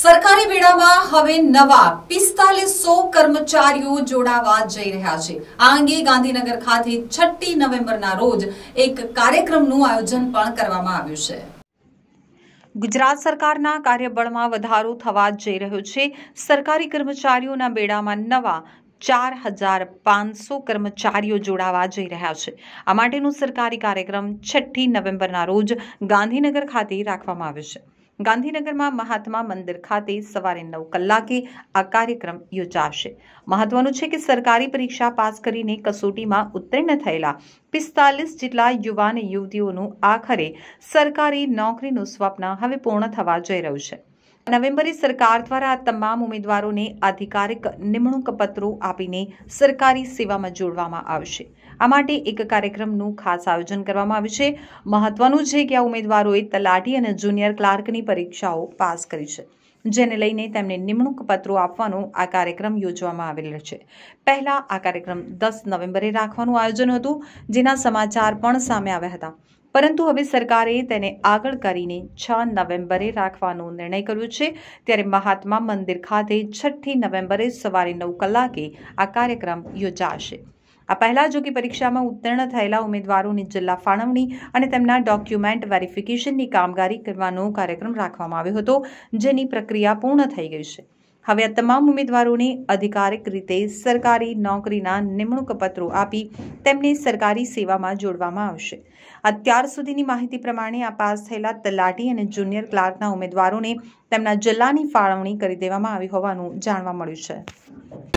સરકારી વેળામાં હવે નવા પિસ્તાલીસો કર્મચારીઓ જોડાવા જઈ રહ્યા છે આ અંગે ગાંધીનગર ખાતે છઠ્ઠી નવેમ્બરના રોજ એક કાર્યક્રમનું આયોજન પણ કરવામાં આવ્યું છે ગુજરાત સરકારના કાર્યબળમાં વધારો થવા જઈ રહ્યો છે સરકારી કર્મચારીઓના બેડામાં નવા ચાર હજાર પાંચસો કર્મચારીઓ જોડાવા જઈ રહ્યા છે આ માટેનો સરકારી કાર્યક્રમ છઠ્ઠી નવેમ્બરના રોજ ગાંધીનગર ખાતે રાખવામાં આવ્યો છે ગાંધીનગરમાં મહાત્મા મંદિર ખાતે સવારે નવ કલાકે આ કાર્યક્રમ યોજાશે મહત્વનું છે કે સરકારી પરીક્ષા પાસ કરીને કસોટીમાં ઉત્તીર્ણ થયેલા પિસ્તાલીસ જેટલા યુવાન યુવતીઓનું આખરે સરકારી નોકરીનું સ્વપ્ન હવે પૂર્ણ થવા જઈ રહ્યું છે નવેમ્બરે સરકાર દ્વારા તમામ ઉમેદવારોને આધિકારિક નિમણૂક પત્રો આપીને સરકારી સેવામાં જોડવામાં આવશે આ માટે એક કાર્યક્રમનું ખાસ આયોજન કરવામાં આવ્યું છે મહત્વનું છે કે આ ઉમેદવારોએ તલાટી અને જુનિયર ક્લાર્કની પરીક્ષાઓ પાસ કરી છે જેને લઈને તેમને નિમણૂક પત્રો આપવાનો આ કાર્યક્રમ યોજવામાં આવેલો છે પહેલા આ કાર્યક્રમ દસ નવેમ્બરે રાખવાનું આયોજન હતું જેના સમાચાર પણ સામે આવ્યા હતા પરંતુ હવે સરકારે તેને આગળ કરીને છ નવેમ્બરે રાખવાનો નિર્ણય કર્યો છે ત્યારે મહાત્મા મંદિર ખાતે છઠ્ઠી નવેમ્બરે સવારે નવ કલાકે આ કાર્યક્રમ યોજાશે આ પહેલાં જો કે પરીક્ષામાં ઉત્તીર્ણ થયેલા ઉમેદવારોની જિલ્લા ફાળવણી અને તેમના ડોક્યુમેન્ટ વેરિફિકેશનની કામગીરી કરવાનો કાર્યક્રમ રાખવામાં આવ્યો હતો જેની પ્રક્રિયા પૂર્ણ થઈ ગઈ છે હવે આ તમામ ઉમેદવારોને અધિકારિક રીતે સરકારી નોકરીના નિમણૂક પત્રો આપી તેમને સરકારી સેવામાં જોડવામાં આવશે અત્યાર સુધીની માહિતી પ્રમાણે આ પાસ થયેલા તલાટી અને જુનિયર ક્લાર્કના ઉમેદવારોને તેમના જિલ્લાની ફાળવણી કરી દેવામાં આવી હોવાનું જાણવા મળ્યું છે